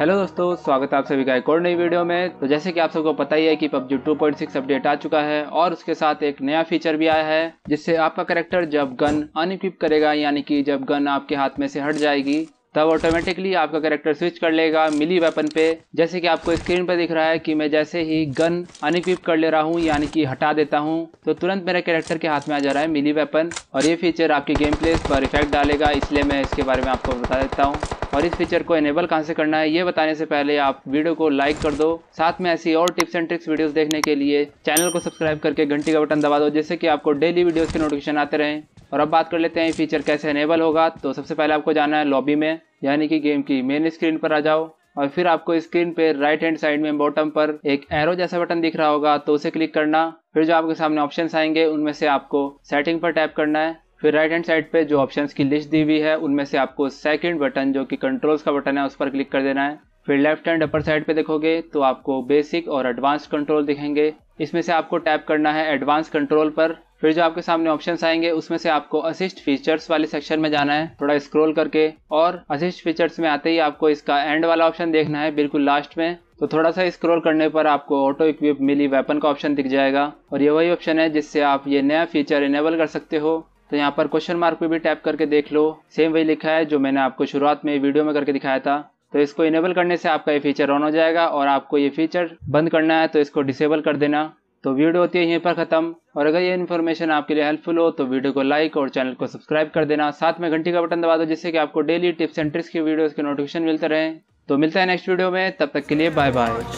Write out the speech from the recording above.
hello दोस्तों स्वागत है आप सभी का एक और नई वीडियो में तो जैसे कि आप सबको पता ही है कि PUBG 2.6 अपडेट आ चुका है और उसके साथ एक नया फीचर भी आया है जिससे आपका करेक्टर जब गन अनइक्विप करेगा यानी कि जब गन आपके हाथ में से हट जाएगी तब ऑटोमेटिकली आपका करेक्टर स्विच कर लेगा मिली वेपन पे जैसे कि आपको स्क्रीन पर दिख रहा है कि मैं जैसे ही गन अनइक्विप कर ले रहा हूँ यानी कि हटा देता हूँ तो तुरंत मेरे कैरेक्टर के हाथ में आ जा रहा है मिली वेपन और ये फीचर आपके गेम प्ले पर इफेक्ट डालेगा इसलिए मैं इसके बारे में आपको बता देता हूँ और इस फीचर को एनेबल कहाँ से करना है ये बताने से पहले आप वीडियो को लाइक कर दो साथ में ऐसी और टिप्स एंड ट्रिक्स वीडियोस देखने के लिए चैनल को सब्सक्राइब करके घंटी का बटन दबा दो जिससे कि आपको डेली वीडियोज के नोटिफिकेशन आते रहें और अब बात कर लेते हैं फीचर कैसे इनेबल होगा तो सबसे पहले आपको जाना है लॉबी में यानी कि गेम की मेन स्क्रीन पर आ जाओ और फिर आपको स्क्रीन पर राइट हैंड साइड में बॉटम पर एक एरो जैसा बटन दिख रहा होगा तो उसे क्लिक करना फिर जो आपके सामने ऑप्शन आएंगे उनमें से आपको सेटिंग पर टैप करना है फिर राइट हैंड साइड पे जो ऑप्शंस की लिस्ट दी हुई है उनमें से आपको सेकंड बटन जो कि कंट्रोल्स का बटन है उस पर क्लिक कर देना है फिर लेफ्ट हैंड अपर साइड पे देखोगे तो आपको बेसिक और एडवांस कंट्रोल दिखेंगे इसमें से आपको टैप करना है एडवांस कंट्रोल पर फिर जो आपके सामने ऑप्शन आएंगे उसमें से आपको असिस्ट फीचर्स वाले सेक्शन में जाना है थोड़ा स्क्रोल करके और असिस्ट फीचर्स में आते ही आपको इसका एंड वाला ऑप्शन देखना है बिल्कुल लास्ट में तो थोड़ा सा स्क्रॉल करने पर आपको ऑटो इक्विप मिली वेपन का ऑप्शन दिख जाएगा और ये वही ऑप्शन है जिससे आप ये नया फीचर इनेबल कर सकते हो तो यहाँ पर क्वेश्चन मार्क पे भी टैप करके देख लो सेम वही लिखा है जो मैंने आपको शुरुआत में वीडियो में करके दिखाया था तो इसको इनेबल करने से आपका ये फीचर ऑन हो जाएगा और आपको ये फीचर बंद करना है तो इसको डिसेबल कर देना तो वीडियो होती है यहीं पर ख़त्म और अगर ये इन्फॉर्मेशन आपके लिए हेल्पफुल हो तो वीडियो को लाइक और चैनल को सब्सक्राइब कर देना साथ में घंटी का बटन दबा दो जिससे कि आपको डेली टिप्स एंड ट्रिक्स की वीडियोस के नोटिफिकेशन मिलते रहे तो मिलता है नेक्स्ट वीडियो में तब तक के लिए बाय बाय